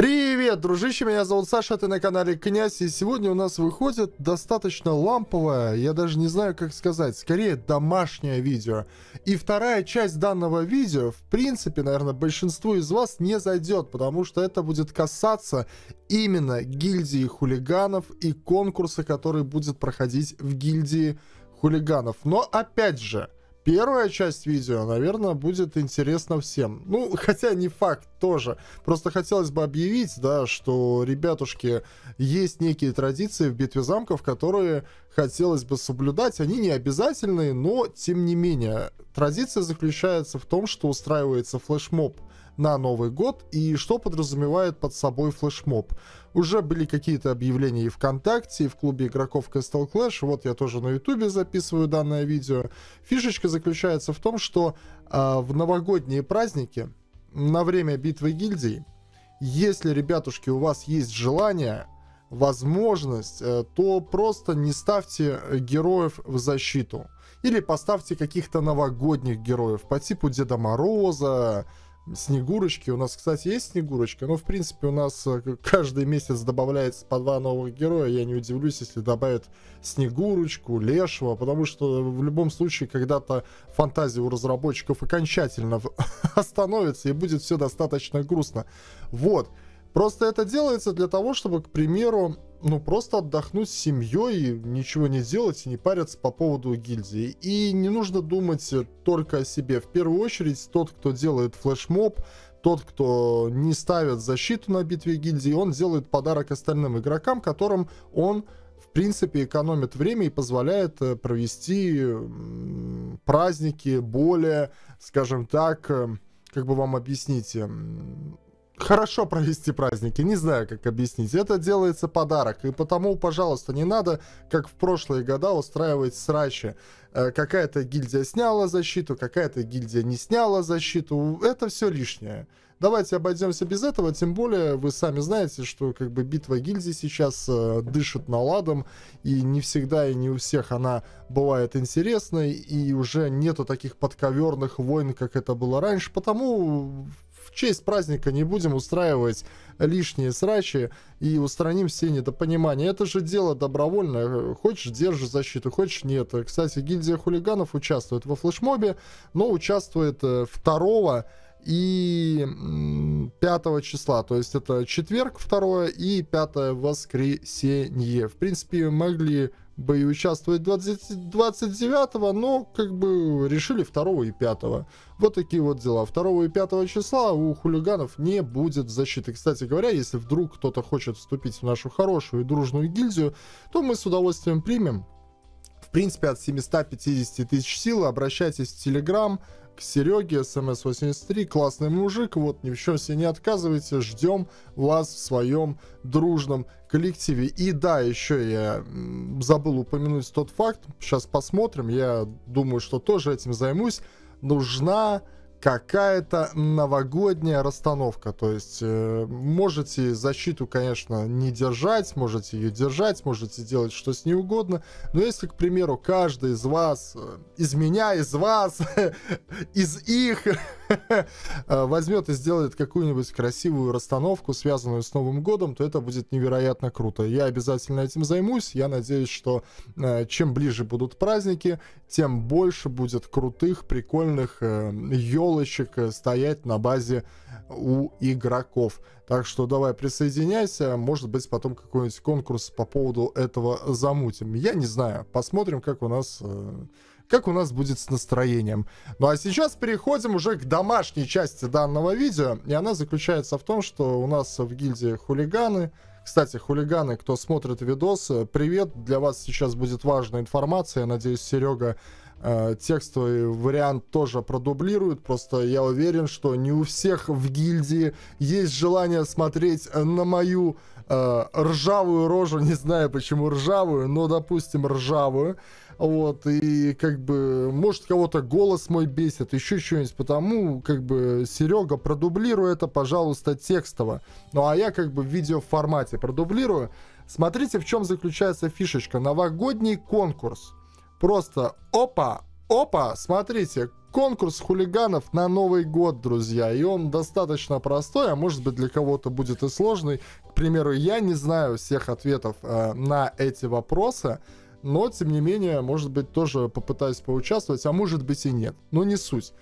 Привет, дружище, меня зовут Саша, ты на канале Князь, и сегодня у нас выходит достаточно ламповое, я даже не знаю, как сказать, скорее домашнее видео. И вторая часть данного видео, в принципе, наверное, большинству из вас не зайдет, потому что это будет касаться именно гильдии хулиганов и конкурса, который будет проходить в гильдии хулиганов. Но опять же, Первая часть видео, наверное, будет интересна всем. Ну, хотя не факт тоже. Просто хотелось бы объявить, да, что, ребятушки, есть некие традиции в битве замков, которые хотелось бы соблюдать. Они не обязательные, но, тем не менее, традиция заключается в том, что устраивается флешмоб на Новый год и что подразумевает под собой флешмоб. Уже были какие-то объявления и ВКонтакте, и в клубе игроков Castle Clash. Вот я тоже на Ютубе записываю данное видео. Фишечка заключается в том, что э, в новогодние праздники на время битвы гильдий, если, ребятушки, у вас есть желание, возможность, э, то просто не ставьте героев в защиту. Или поставьте каких-то новогодних героев по типу Деда Мороза, Снегурочки. У нас, кстати, есть Снегурочка. но в принципе, у нас э, каждый месяц добавляется по два новых героя. Я не удивлюсь, если добавят Снегурочку, Лешего, потому что в любом случае когда-то фантазия у разработчиков окончательно остановится и будет все достаточно грустно. Вот. Просто это делается для того, чтобы, к примеру, ну, просто отдохнуть с семьей, ничего не делать и не париться по поводу гильдии. И не нужно думать только о себе. В первую очередь, тот, кто делает флешмоб, тот, кто не ставит защиту на битве гильдии, он делает подарок остальным игрокам, которым он, в принципе, экономит время и позволяет э, провести праздники более, скажем так, э, как бы вам объяснить, хорошо провести праздники. Не знаю, как объяснить. Это делается подарок. И потому, пожалуйста, не надо, как в прошлые года, устраивать срачи. Э, какая-то гильдия сняла защиту, какая-то гильдия не сняла защиту. Это все лишнее. Давайте обойдемся без этого, тем более вы сами знаете, что как бы битва гильдии сейчас э, дышит наладом, и не всегда и не у всех она бывает интересной, и уже нету таких подковерных войн, как это было раньше, потому честь праздника не будем устраивать лишние срачи и устраним все недопонимания. Это же дело добровольное. Хочешь, держи защиту, хочешь, нет. Кстати, гильдия хулиганов участвует во флешмобе, но участвует 2 э, и 5 числа. То есть это четверг 2 и 5 воскресенье. В принципе, могли бою участвовать 20, 29-го, но как бы решили 2 и 5. Вот такие вот дела. 2 и 5 числа у хулиганов не будет защиты. Кстати говоря, если вдруг кто-то хочет вступить в нашу хорошую и дружную гильдию, то мы с удовольствием примем в принципе, от 750 тысяч сил. Обращайтесь в Телеграм к Сереге, СМС-83, классный мужик, вот ни в чем себе не отказывайте, ждем вас в своем дружном коллективе. И да, еще я забыл упомянуть тот факт, сейчас посмотрим, я думаю, что тоже этим займусь, нужна какая-то новогодняя расстановка. То есть э, можете защиту, конечно, не держать, можете ее держать, можете делать что с ней угодно. Но если, к примеру, каждый из вас, э, из меня, из вас, из их, э, возьмет и сделает какую-нибудь красивую расстановку, связанную с Новым годом, то это будет невероятно круто. Я обязательно этим займусь. Я надеюсь, что э, чем ближе будут праздники, тем больше будет крутых, прикольных елочек э, э, стоять на базе у игроков. Так что давай присоединяйся, может быть потом какой-нибудь конкурс по поводу этого замутим. Я не знаю, посмотрим, как у нас... Э, как у нас будет с настроением. Ну а сейчас переходим уже к домашней части данного видео. И она заключается в том, что у нас в гильдии хулиганы, кстати, хулиганы, кто смотрит видос, э, привет. Для вас сейчас будет важная информация. Надеюсь, Серега э, текстовый вариант тоже продублирует. Просто я уверен, что не у всех в гильдии есть желание смотреть на мою э, ржавую рожу. Не знаю, почему ржавую, но, допустим, ржавую. Вот, и как бы, может, кого-то голос мой бесит, еще что-нибудь, потому как бы, Серега, продублируй это, пожалуйста, текстово. Ну, а я как бы в видеоформате продублирую. Смотрите, в чем заключается фишечка. Новогодний конкурс. Просто опа, опа, смотрите, конкурс хулиганов на Новый год, друзья. И он достаточно простой, а может быть для кого-то будет и сложный. К примеру, я не знаю всех ответов э, на эти вопросы но, тем не менее, может быть, тоже попытаюсь поучаствовать, а может быть и нет, но не суть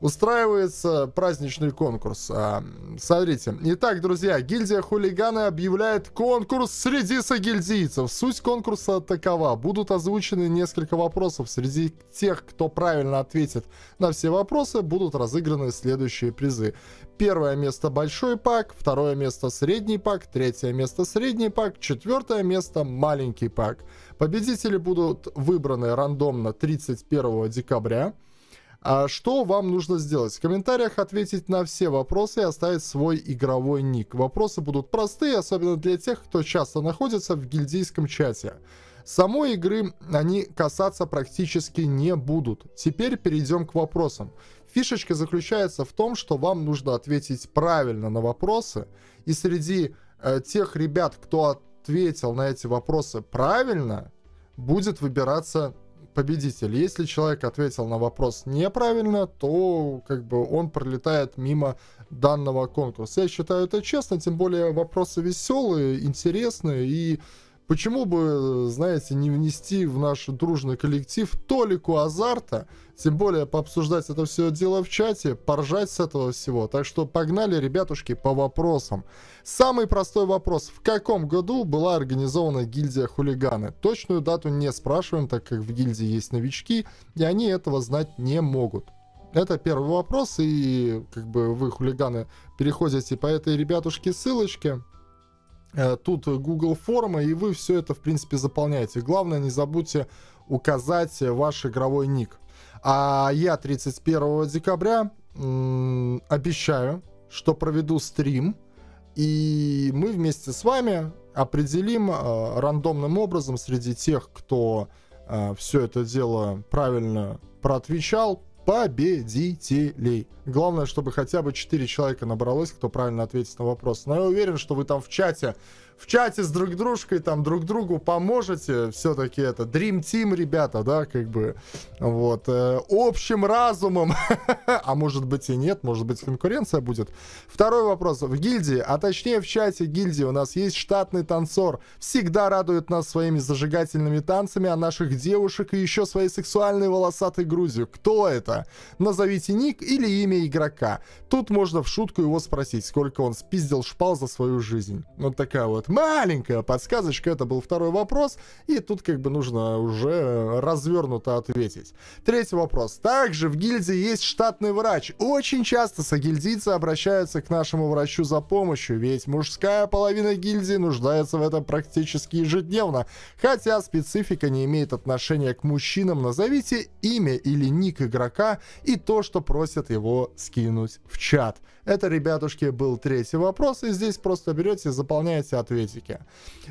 устраивается праздничный конкурс. А, смотрите. Итак, друзья, гильдия хулиганы объявляет конкурс среди сагильдийцев. Суть конкурса такова. Будут озвучены несколько вопросов. Среди тех, кто правильно ответит на все вопросы, будут разыграны следующие призы. Первое место большой пак, второе место средний пак, третье место средний пак, четвертое место маленький пак. Победители будут выбраны рандомно 31 декабря. А что вам нужно сделать? В комментариях ответить на все вопросы и оставить свой игровой ник. Вопросы будут простые, особенно для тех, кто часто находится в гильдийском чате. Самой игры они касаться практически не будут. Теперь перейдем к вопросам. Фишечка заключается в том, что вам нужно ответить правильно на вопросы. И среди э, тех ребят, кто ответил на эти вопросы правильно, будет выбираться победитель. Если человек ответил на вопрос неправильно, то как бы он пролетает мимо данного конкурса. Я считаю это честно, тем более вопросы веселые, интересные и Почему бы, знаете, не внести в наш дружный коллектив толику азарта, тем более пообсуждать это все дело в чате, поржать с этого всего. Так что погнали, ребятушки, по вопросам. Самый простой вопрос. В каком году была организована гильдия хулиганы? Точную дату не спрашиваем, так как в гильдии есть новички, и они этого знать не могут. Это первый вопрос, и как бы вы, хулиганы, переходите по этой ребятушке ссылочке, Э, тут Google форма, и вы все это, в принципе, заполняете. Главное, не забудьте указать ваш игровой ник. А я 31 декабря обещаю, что проведу стрим, и мы вместе с вами определим э, рандомным образом среди тех, кто э, все это дело правильно проотвечал, победителей. Главное, чтобы хотя бы 4 человека набралось, кто правильно ответит на вопрос. Но я уверен, что вы там в чате в чате с друг дружкой, там, друг другу поможете, все-таки это, Dream Team, ребята, да, как бы, вот, э, общим разумом, а может быть и нет, может быть конкуренция будет. Второй вопрос, в гильдии, а точнее в чате гильдии у нас есть штатный танцор, всегда радует нас своими зажигательными танцами, а наших девушек и еще своей сексуальной волосатой грудью. Кто это? Назовите ник или имя игрока. Тут можно в шутку его спросить, сколько он спиздил шпал за свою жизнь. Вот такая вот Маленькая подсказочка, это был второй вопрос, и тут как бы нужно уже развернуто ответить. Третий вопрос. Также в гильдии есть штатный врач. Очень часто сагильдийцы обращаются к нашему врачу за помощью, ведь мужская половина гильдии нуждается в этом практически ежедневно. Хотя специфика не имеет отношения к мужчинам, назовите имя или ник игрока и то, что просят его скинуть в чат. Это, ребятушки, был третий вопрос, и здесь просто берете и заполняете ответ советике.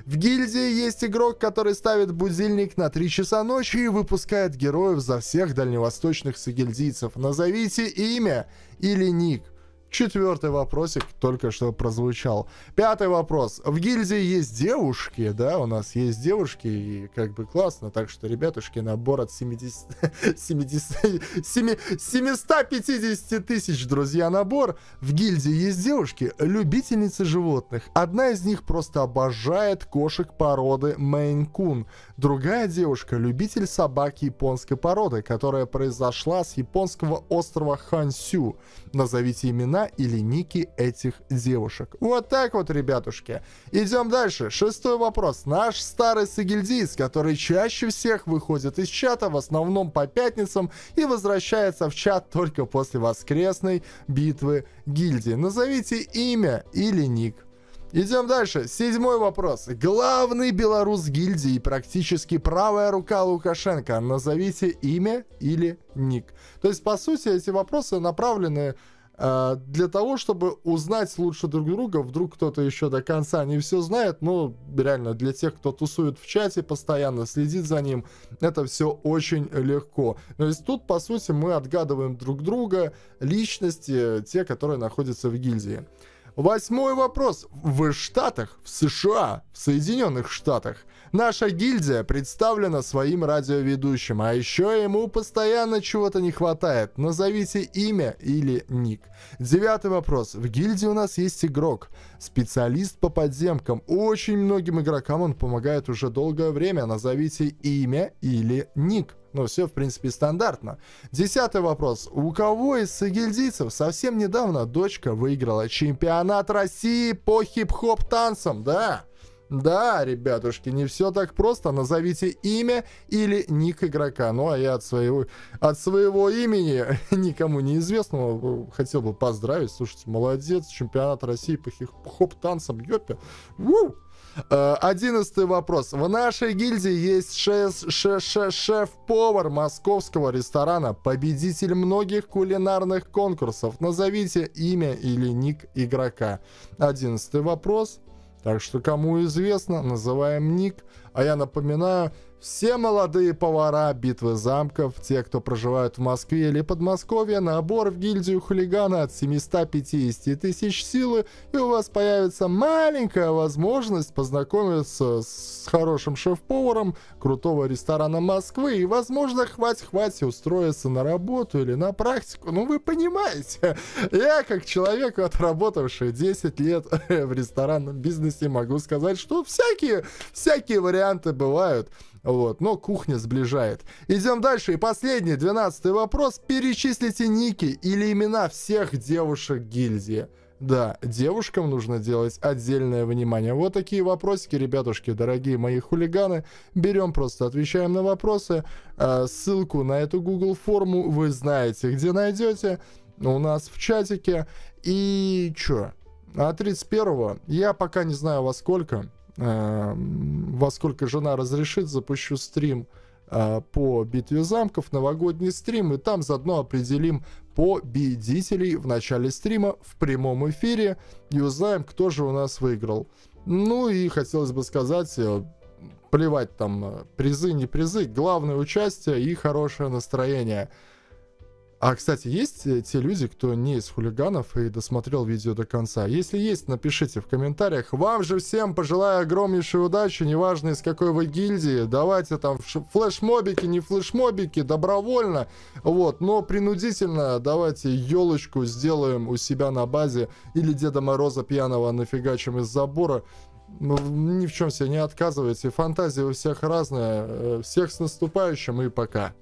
В гильдии есть игрок, который ставит будильник на 3 часа ночи и выпускает героев за всех дальневосточных сагильдийцев. Назовите имя или ник – Четвертый вопросик только что прозвучал. Пятый вопрос. В гильдии есть девушки, да, у нас есть девушки, и как бы классно, так что, ребятушки, набор от 70, 70, 7, 750 тысяч, друзья, набор. В гильдии есть девушки, любительницы животных. Одна из них просто обожает кошек породы Мейн-кун. Другая девушка, любитель собак японской породы, которая произошла с японского острова Хансю. Назовите имена имена или ники этих девушек. Вот так вот, ребятушки. Идем дальше. Шестой вопрос. Наш старый сагильдиец, который чаще всех выходит из чата, в основном по пятницам, и возвращается в чат только после воскресной битвы гильдии. Назовите имя или ник Идем дальше. Седьмой вопрос. Главный белорус гильдии и практически правая рука Лукашенко. Назовите имя или ник. То есть, по сути, эти вопросы направлены а, для того, чтобы узнать лучше друг друга, вдруг кто-то еще до конца не все знает, но реально для тех, кто тусует в чате, постоянно следит за ним, это все очень легко. То есть тут, по сути, мы отгадываем друг друга, личности, те, которые находятся в гильдии. Восьмой вопрос. В Штатах, в США, в Соединенных Штатах – Наша гильдия представлена своим радиоведущим, а еще ему постоянно чего-то не хватает. Назовите имя или ник. Девятый вопрос. В гильдии у нас есть игрок, специалист по подземкам. Очень многим игрокам он помогает уже долгое время. Назовите имя или ник. Ну, все, в принципе, стандартно. Десятый вопрос. У кого из сагильдийцев совсем недавно дочка выиграла чемпионат России по хип-хоп танцам? Да. Да, ребятушки, не все так просто. Назовите имя или ник игрока. Ну, а я от своего, от своего имени, никому неизвестного, э, хотел бы поздравить. Слушайте, молодец, чемпионат России по хоп-танцам, ёпе. Э, одиннадцатый вопрос. В нашей гильдии есть шеф-повар московского ресторана, победитель многих кулинарных конкурсов. Назовите имя или ник игрока. Одиннадцатый вопрос. Так что, кому известно, называем ник. А я напоминаю, все молодые повара битвы замков, те, кто проживают в Москве или Подмосковье, набор в гильдию хулигана от 750 тысяч силы, и у вас появится маленькая возможность познакомиться с хорошим шеф-поваром крутого ресторана Москвы, и, возможно, хвать-хвать устроиться на работу или на практику. Ну, вы понимаете, я как человек, отработавший 10 лет в ресторанном бизнесе, могу сказать, что всякие, всякие варианты бывают. Вот, но кухня сближает. Идем дальше. И последний, двенадцатый вопрос. Перечислите ники или имена всех девушек гильдии. Да, девушкам нужно делать отдельное внимание. Вот такие вопросики, ребятушки, дорогие мои хулиганы. Берем, просто отвечаем на вопросы. А, ссылку на эту Google форму вы знаете, где найдете. У нас в чатике. И чё? А 31 я пока не знаю во сколько. Эм, во сколько жена разрешит, запущу стрим э, по битве замков, новогодний стрим, и там заодно определим победителей в начале стрима в прямом эфире и узнаем, кто же у нас выиграл. Ну и хотелось бы сказать, э, плевать там э, призы, не призы, главное участие и хорошее настроение – а, кстати, есть э, те люди, кто не из хулиганов и досмотрел видео до конца? Если есть, напишите в комментариях. Вам же всем пожелаю огромнейшей удачи, неважно из какой вы гильдии. Давайте там флешмобики, не флешмобики, добровольно. Вот, но принудительно давайте елочку сделаем у себя на базе или Деда Мороза пьяного нафигачим из забора ну, ни в чем себе не отказывайте. Фантазии у всех разные. Э, всех с наступающим и пока.